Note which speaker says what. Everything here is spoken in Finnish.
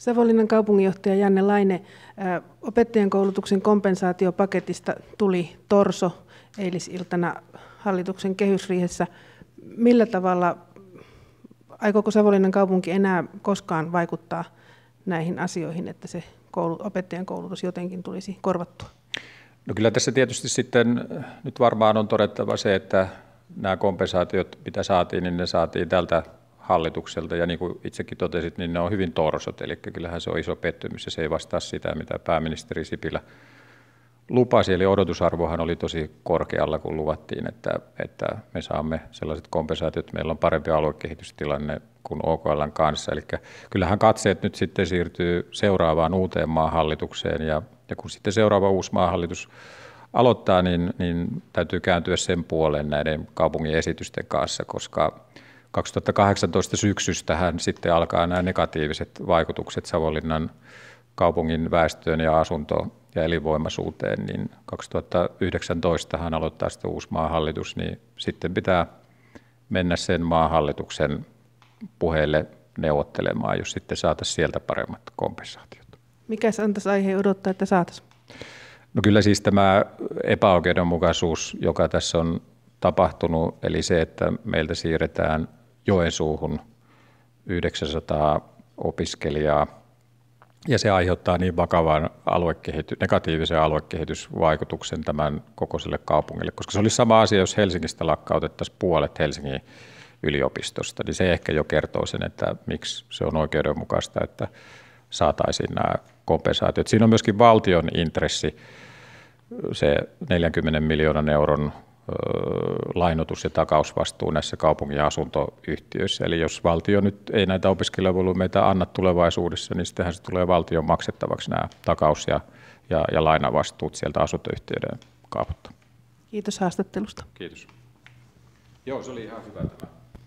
Speaker 1: Savonlinnan kaupunginjohtaja Janne Laine, opettajien koulutuksen kompensaatiopaketista tuli torso eilisiltana hallituksen kehysriihessä. Millä tavalla, aikooko Savonlinnan kaupunki enää koskaan vaikuttaa näihin asioihin, että se opettajan koulutus jotenkin tulisi korvattua?
Speaker 2: No kyllä tässä tietysti sitten nyt varmaan on todettava se, että nämä kompensaatiot, mitä saatiin, niin ne saatiin tältä hallitukselta, ja niin kuin itsekin totesit, niin ne on hyvin torsot, eli kyllähän se on iso pettymys, ja se ei vastaa sitä, mitä pääministeri Sipilä lupasi, eli odotusarvohan oli tosi korkealla, kun luvattiin, että, että me saamme sellaiset kompensaatiot, että meillä on parempi aluekehitystilanne kuin OKL kanssa. Eli kyllähän katseet nyt sitten siirtyy seuraavaan uuteen maahallitukseen, ja, ja kun sitten seuraava uusi maahallitus aloittaa, niin, niin täytyy kääntyä sen puoleen näiden kaupungin esitysten kanssa, koska 2018 hän sitten alkaa nämä negatiiviset vaikutukset Savonlinnan kaupungin väestöön ja asunto- ja elinvoimaisuuteen, niin 2019 hän aloittaa sitten uusi maahallitus, niin sitten pitää mennä sen maahallituksen puheelle neuvottelemaan, jos sitten saataisiin sieltä paremmat kompensaatiot.
Speaker 1: se antaisi aiheen odottaa, että saataisiin?
Speaker 2: No kyllä siis tämä epäoikeudenmukaisuus, joka tässä on tapahtunut, eli se, että meiltä siirretään – Joensuuhun 900 opiskelijaa. Ja se aiheuttaa niin vakavan aluekehity, negatiivisen aluekehitysvaikutuksen tämän kokoiselle kaupungille, koska se olisi sama asia, jos Helsingistä lakkautettaisiin puolet Helsingin yliopistosta, niin se ehkä jo kertoo sen, että miksi se on oikeudenmukaista, että saataisiin nämä kompensaatiot. Siinä on myöskin valtion intressi, se 40 miljoonan euron lainotus- ja takausvastuu näissä kaupungin ja asuntoyhtiöissä. Eli jos valtio nyt ei näitä opiskelijavolumeita anna tulevaisuudessa, niin sittenhän se tulee valtion maksettavaksi nämä takaus- ja, ja, ja lainavastuut sieltä asuntoyhtiöiden kautta.
Speaker 1: Kiitos haastattelusta.
Speaker 2: Kiitos. Joo, se oli ihan hyvä tämä.